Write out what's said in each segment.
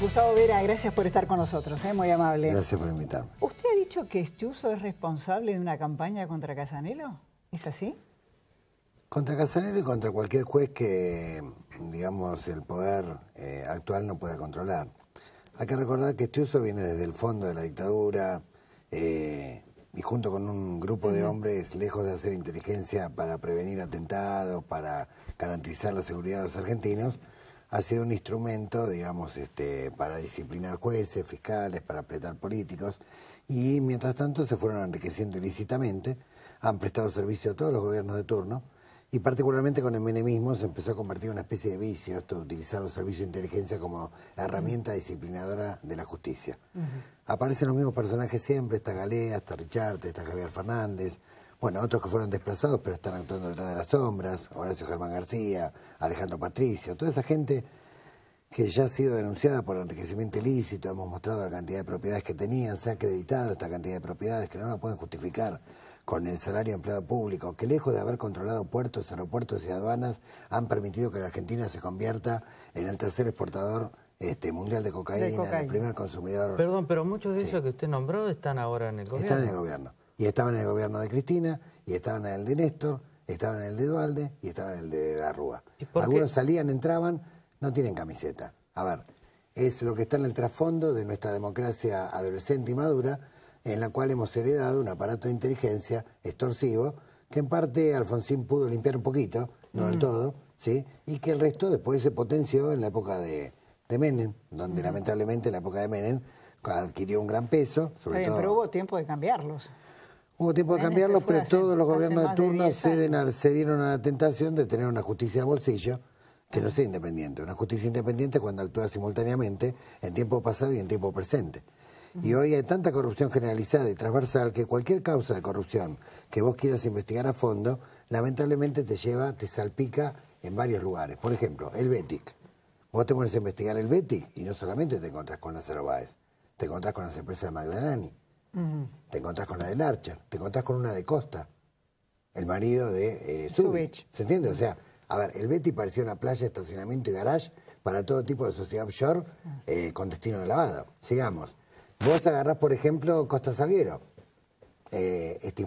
Gustavo Vera, gracias por estar con nosotros, eh, muy amable. Gracias por invitarme. ¿Usted ha dicho que Estuso es responsable de una campaña contra Casanelo? ¿Es así? Contra Casanelo y contra cualquier juez que, digamos, el poder eh, actual no pueda controlar. Hay que recordar que Estuso viene desde el fondo de la dictadura eh, y junto con un grupo de hombres lejos de hacer inteligencia para prevenir atentados, para garantizar la seguridad de los argentinos, ha sido un instrumento, digamos, este, para disciplinar jueces, fiscales, para apretar políticos, y mientras tanto se fueron enriqueciendo ilícitamente, han prestado servicio a todos los gobiernos de turno, y particularmente con el menemismo se empezó a convertir en una especie de vicio esto de utilizar los servicios de inteligencia como herramienta disciplinadora de la justicia. Aparecen los mismos personajes siempre, está Galea, está Richard, está Javier Fernández, bueno, otros que fueron desplazados, pero están actuando detrás de las sombras, Horacio Germán García, Alejandro Patricio, toda esa gente que ya ha sido denunciada por enriquecimiento ilícito, hemos mostrado la cantidad de propiedades que tenían, se ha acreditado esta cantidad de propiedades que no la pueden justificar con el salario empleado público, que lejos de haber controlado puertos, aeropuertos y aduanas, han permitido que la Argentina se convierta en el tercer exportador este, mundial de cocaína, el primer consumidor. Perdón, pero muchos de esos que usted nombró están ahora en el gobierno. Están en el gobierno. Y estaban en el gobierno de Cristina, y estaban en el de Néstor, estaban en el de Dualde, y estaban en el de la Rúa. Algunos salían, entraban, no tienen camiseta. A ver, es lo que está en el trasfondo de nuestra democracia adolescente y madura, en la cual hemos heredado un aparato de inteligencia extorsivo, que en parte Alfonsín pudo limpiar un poquito, no del mm. todo, ¿sí? y que el resto después se potenció en la época de, de Menem, donde mm. lamentablemente en la época de Menem adquirió un gran peso. Pero hubo tiempo de cambiarlos. Hubo tiempo de cambiarlo, pero todos los gobiernos de turno cedieron a, la tentación de tener una justicia de bolsillo que no sea independiente. Una justicia independiente cuando actúa simultáneamente en tiempo pasado y en tiempo presente. Y hoy hay tanta corrupción generalizada y transversal que cualquier causa de corrupción que vos quieras investigar a fondo, lamentablemente te lleva, te salpica en varios lugares. Por ejemplo, el Betic. Vos te pones a investigar el Betic y no solamente te encontrás con las Báez, te encontrás con las empresas de Magdalani te encontrás con la de Larcher, te encontrás con una de Costa, el marido de eh, ¿Se entiende? O sea, a ver, el Betty parecía una playa, estacionamiento y garage para todo tipo de sociedad offshore eh, con destino de lavado. Sigamos. Vos agarrás, por ejemplo, Costa Salguero. Eh, este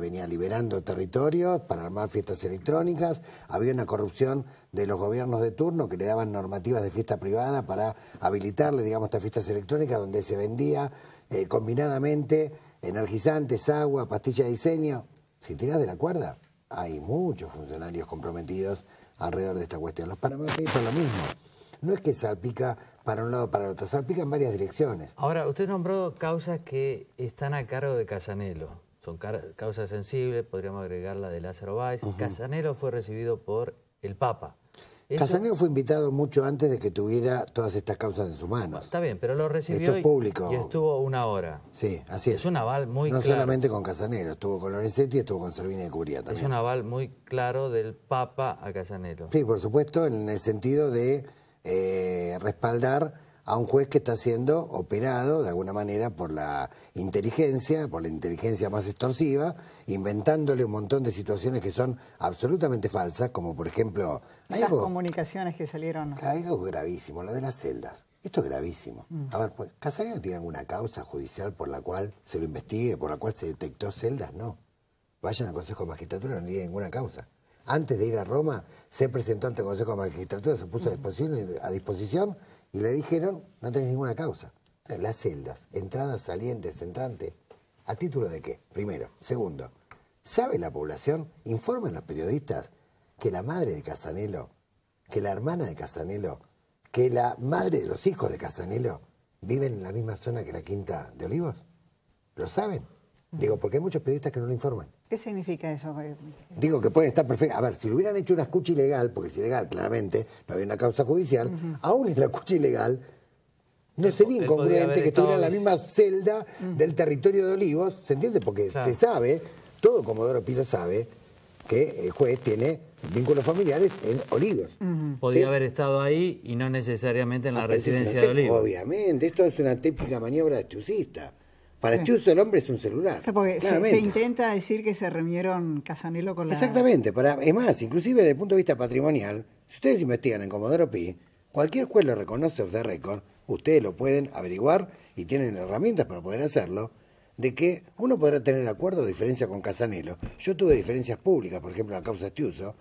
venía liberando territorios para armar fiestas electrónicas, había una corrupción de los gobiernos de turno que le daban normativas de fiesta privada para habilitarle, digamos, estas fiestas electrónicas donde se vendía eh, combinadamente energizantes, agua, pastilla de diseño. Si tiras de la cuerda, hay muchos funcionarios comprometidos alrededor de esta cuestión. Los Panamá son lo mismo. No es que salpica para un lado para el otro, salpica en varias direcciones. Ahora, usted nombró causas que están a cargo de Casanelo. Son causas sensibles, podríamos agregar la de Lázaro Báez. Casanelo fue recibido por el Papa. Casanero fue invitado mucho antes de que tuviera todas estas causas en sus manos. está bien, pero lo recibió público. y estuvo una hora. Sí, así es. Es un aval muy claro. No solamente con Casanero, estuvo con Lorenzetti, estuvo con Servini de Curia también. Es un aval muy claro del Papa a Casanero. Sí, por supuesto, en el sentido de eh, respaldar a un juez que está siendo operado de alguna manera por la inteligencia, por la inteligencia más extorsiva, inventándole un montón de situaciones que son absolutamente falsas, como por ejemplo... Esas comunicaciones que salieron... Algo gravísimo, lo de las celdas. Esto es gravísimo. Mm. A ver, pues, ¿Casarino tiene alguna causa judicial por la cual se lo investigue, por la cual se detectó celdas? No. Vayan al Consejo de Magistratura, no digan ninguna causa antes de ir a Roma, se presentó ante el Consejo de Magistratura, se puso a mm. disposición, y le dijeron, no tenés ninguna causa. Eh, las celdas, entradas, salientes, entrantes. ¿A título de qué? Primero. Segundo, ¿sabe la población? Informan los periodistas que la madre de Casanelo, que la hermana de Casanelo, que la madre de los hijos de Casanelo viven en la misma zona que la quinta de Olivos. ¿Lo saben? Digo, porque hay muchos periodistas que no lo informan. ¿Qué significa eso? Digo que puede estar perfectos. A ver, si lo hubieran hecho una escucha ilegal, porque es ilegal, claramente, no había una causa judicial, aún en la escucha ilegal, no sería incongruente que estuviera en la misma celda del territorio de Olivos, ¿se entiende? Porque se sabe, todo Comodoro Pino sabe, que el juez tiene vínculos familiares en Olivos. Podía haber estado ahí y no necesariamente en la ah, residencia de Olivos. Obviamente, esto es una típica maniobra de para sí. el hombre es un celular. se, intenta decir que se reunieron Casanelo con la... Exactamente. Para, es más, inclusive desde el punto de vista patrimonial, si ustedes investigan en Comodoro Pi, cualquier juez lo reconoce usted récord, ustedes lo pueden averiguar y tienen herramientas para poder hacerlo, de que uno podrá tener acuerdo o diferencia con Casanelo. Yo tuve diferencias públicas, por ejemplo, en la causa Estiuso,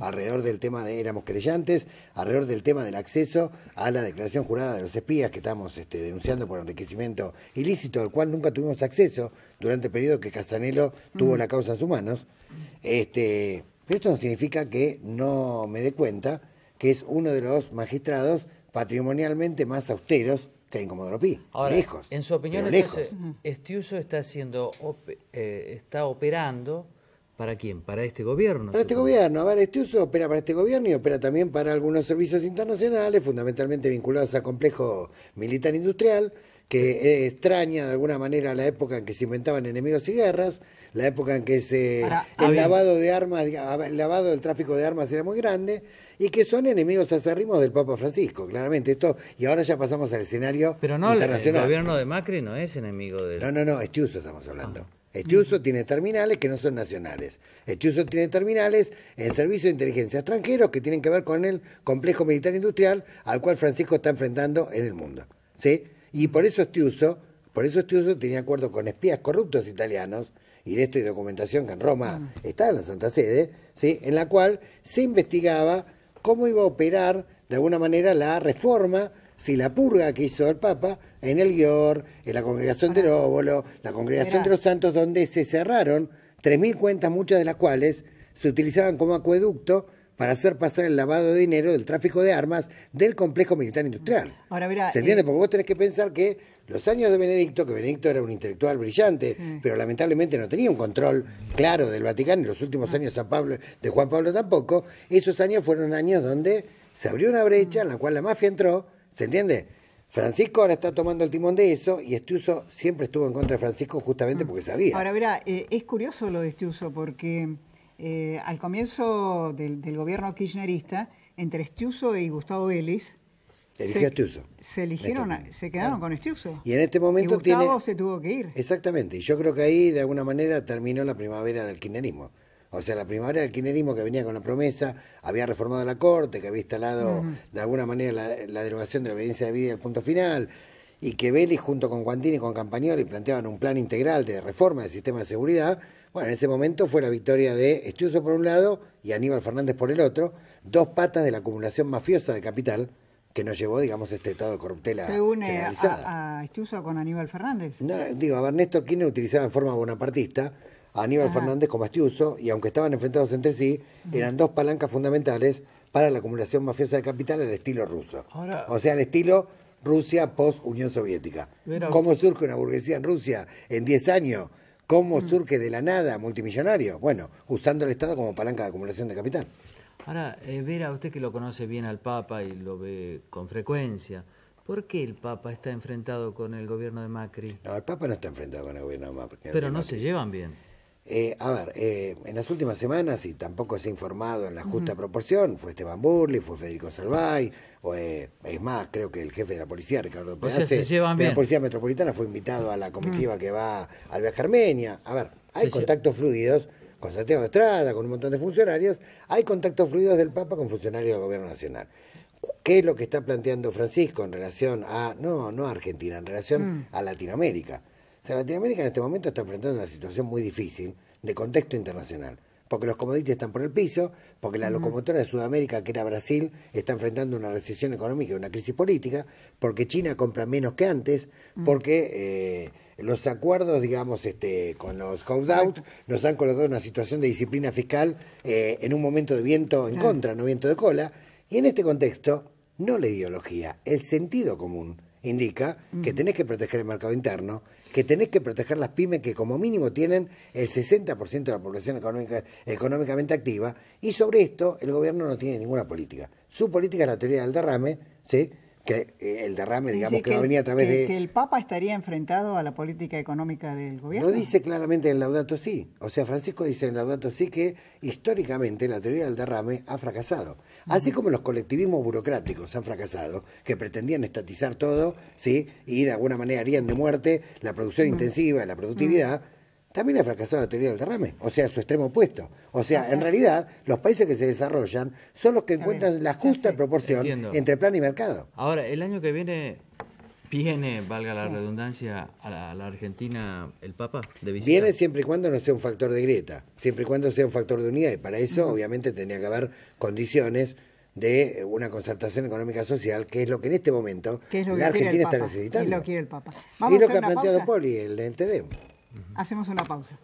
alrededor del tema de éramos creyentes, alrededor del tema del acceso a la declaración jurada de los espías que estamos este, denunciando por enriquecimiento ilícito, al cual nunca tuvimos acceso durante el periodo que Casanelo tuvo la causa en sus manos. Este, pero esto no significa que no me dé cuenta que es uno de los magistrados patrimonialmente más austeros que hay en Comodoro Pi, lejos. En su opinión, entonces, lejos. Estiuso está eh, está operando ¿Para quién? ¿Para este gobierno? Para este gobierno. A ver, este uso opera para este gobierno y opera también para algunos servicios internacionales, fundamentalmente vinculados a complejo militar industrial, que extraña de alguna manera la época en que se inventaban enemigos y guerras, la época en que se el lavado de armas, el lavado del tráfico de armas era muy grande y que son enemigos acérrimos del Papa Francisco, claramente esto y ahora ya pasamos al escenario internacional. Pero no, el gobierno de Macri no es enemigo del No, no, no, este uso estamos hablando. Ah. Estiuso tiene terminales que no son nacionales. Estiuso tiene terminales en servicios de inteligencia extranjeros que tienen que ver con el complejo militar industrial al cual Francisco está enfrentando en el mundo. Y por eso Estiuso, por eso Estiuso tenía acuerdo con espías corruptos italianos, y de esto hay documentación que en Roma mm. está en la Santa Sede, en la cual se investigaba cómo iba a operar de alguna manera la reforma si la purga que hizo el Papa en el Guior, en la Congregación del Óbolo, la Congregación de los Santos, donde se cerraron 3.000 cuentas, muchas de las cuales se utilizaban como acueducto para hacer pasar el lavado de dinero del tráfico de armas del complejo militar industrial. Ahora, ¿Se entiende? Eh, Porque vos tenés que pensar que los años de Benedicto, que Benedicto era un intelectual brillante, pero lamentablemente no tenía un control claro del Vaticano, y los últimos ah. años de Juan Pablo tampoco, esos años fueron años donde se abrió una brecha en la cual la mafia entró, ¿Se entiende? Francisco ahora está tomando el timón de eso y Estiuso siempre estuvo en contra de Francisco justamente ah, porque sabía. Ahora, verá, eh, es curioso lo de Estiuso porque eh, al comienzo del, gobierno kirchnerista, entre Estiuso y Gustavo Vélez. Se quedaron con Estiuso. Y en este momento Gustavo se tuvo que ir. Exactamente. Y yo creo que ahí, de alguna manera, terminó la primavera del kirchnerismo. O sea, la primavera del kirchnerismo que venía con la promesa, había reformado la Corte, que había instalado de alguna manera la, derogación de la obediencia de vida al punto final, y que Vélez junto con Guantini y con Campagnoli planteaban un plan integral de reforma del sistema de seguridad. Bueno, en ese momento fue la victoria de Estiuso por un lado y Aníbal Fernández por el otro, dos patas de la acumulación mafiosa de capital que nos llevó, digamos, este estado de corruptela Se une A, con Aníbal Fernández. No, digo, a Ernesto Kirchner utilizaba en forma bonapartista Aníbal ah. Fernández como astiuso, y aunque estaban enfrentados entre sí, eran dos palancas fundamentales para la acumulación mafiosa de capital al estilo ruso. o sea, al estilo Rusia post-Unión Soviética. ¿Cómo surge una burguesía en Rusia en 10 años? ¿Cómo mm. surge de la nada multimillonario? Bueno, usando el Estado como palanca de acumulación de capital. Ahora, eh, Vera, usted que lo conoce bien al Papa y lo ve con frecuencia, ¿por qué el Papa está enfrentado con el gobierno de Macri? No, el Papa no está enfrentado con el gobierno de Macri. Pero no se llevan bien. Eh, a ver, eh, en las últimas semanas, y tampoco se ha informado en la justa proporción, fue Esteban Burli, fue Federico Salvay, o, eh, es más, creo que el jefe de la policía, Ricardo de la policía metropolitana, fue invitado a la comitiva mm. que va al viaje a Armenia. A ver, hay contactos fluidos con Santiago de Estrada, con un montón de funcionarios, hay contactos fluidos del Papa con funcionarios del Gobierno Nacional. ¿Qué es lo que está planteando Francisco en relación a, no, no a Argentina, en relación mm. a Latinoamérica? O sea, Latinoamérica en este momento está enfrentando una situación muy difícil de contexto internacional, porque los commodities están por el piso, porque la locomotora de Sudamérica, que era Brasil, está enfrentando una recesión económica y una crisis política, porque China compra menos que antes, mm. porque... Eh, los acuerdos, digamos, este, con los holdouts nos han colocado en una situación de disciplina fiscal eh, en un momento de viento en contra, no viento de cola. Y en este contexto, no la ideología, el sentido común indica que tenés que proteger el mercado interno que tenés que proteger las pymes que como mínimo tienen el 60% de la población económica, económicamente activa, y sobre esto el gobierno no tiene ninguna política. Su política es la teoría del derrame, ¿sí? que eh, el derrame, digamos, que, venía a través de... Que el Papa estaría enfrentado a la política económica del gobierno. No dice claramente en Laudato sí O sea, Francisco dice en Laudato sí que históricamente la teoría del derrame ha fracasado. Así como los colectivismos burocráticos han fracasado, que pretendían estatizar todo, ¿sí? Y de alguna manera harían de muerte la producción intensiva, la productividad también ha fracasado la teoría del derrame, o sea, su extremo opuesto. O sea, en realidad, los países que se desarrollan son los que encuentran la justa proporción entre plan y mercado. Ahora, el año que viene, ¿Viene, valga la redundancia, a la, Argentina el Papa de visita? Viene siempre y cuando no sea un factor de grieta, siempre y cuando sea un factor de unidad. Y para eso, obviamente, tenía que haber condiciones de eh, una concertación económica social, que es lo que en este momento la Argentina está necesitando. Y lo quiere el Papa. y lo que ha planteado Poli, el NTD. Hacemos una pausa.